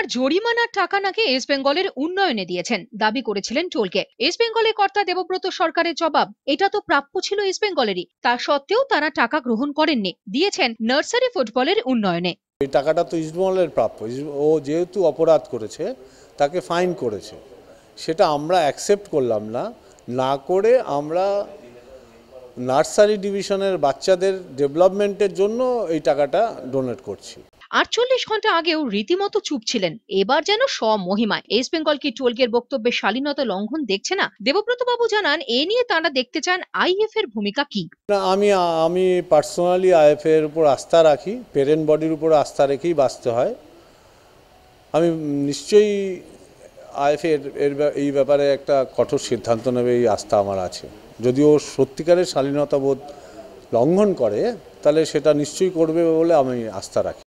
আর জরিমানার টাকা নাকি ইস্ট বেঙ্গলের উন্নয়নে দিয়েছেন দাবি করেছিলেন টোলকে ইস্ট বেঙ্গলের কর্তা দেবব্রত সরকারের জবাব এটা তো প্রাপ্য ছিল ইস্ট বেঙ্গলেরই তা সত্ত্বেও তারা টাকা গ্রহণ করেননি দিয়েছেন নার্সারি ফুটবলের উন্নয়নে এই টাকাটা তো বেঙ্গলের প্রাপ্য ও যেহেতু অপরাধ করেছে তাকে ফাইন করেছে সেটা আমরা অ্যাকসেপ্ট করলাম না না করে আমরা নার্সারি ডিভিশনের বাচ্চাদের ডেভেলপমেন্টের জন্য এই টাকাটা ডোনেট করছি আটচল্লিশ ঘন্টা আগেও রীতিমতো চুপ ছিলেন এবার যেন স্বমহিমায় ইস্ট বেঙ্গল কি টোলকের বক্তব্যে শালীনতা লঙ্ঘন দেখছে না দেবব্রত বাবু জানান এ নিয়ে তারা দেখতে চান আইএফ এর ভূমিকা কি আমি আমি পার্সোনালি আইএফ এর উপর আস্থা রাখি পেরেন্ট বডির উপর আস্থা রেখেই বাঁচতে হয় আমি নিশ্চয়ই আইএফ এর এই ব্যাপারে একটা কঠোর সিদ্ধান্ত নেবে এই আস্থা আমার আছে যদিও সত্যিকারের শালীনতা বোধ লঙ্ঘন করে তাহলে সেটা নিশ্চয়ই করবে বলে আমি আস্থা রাখি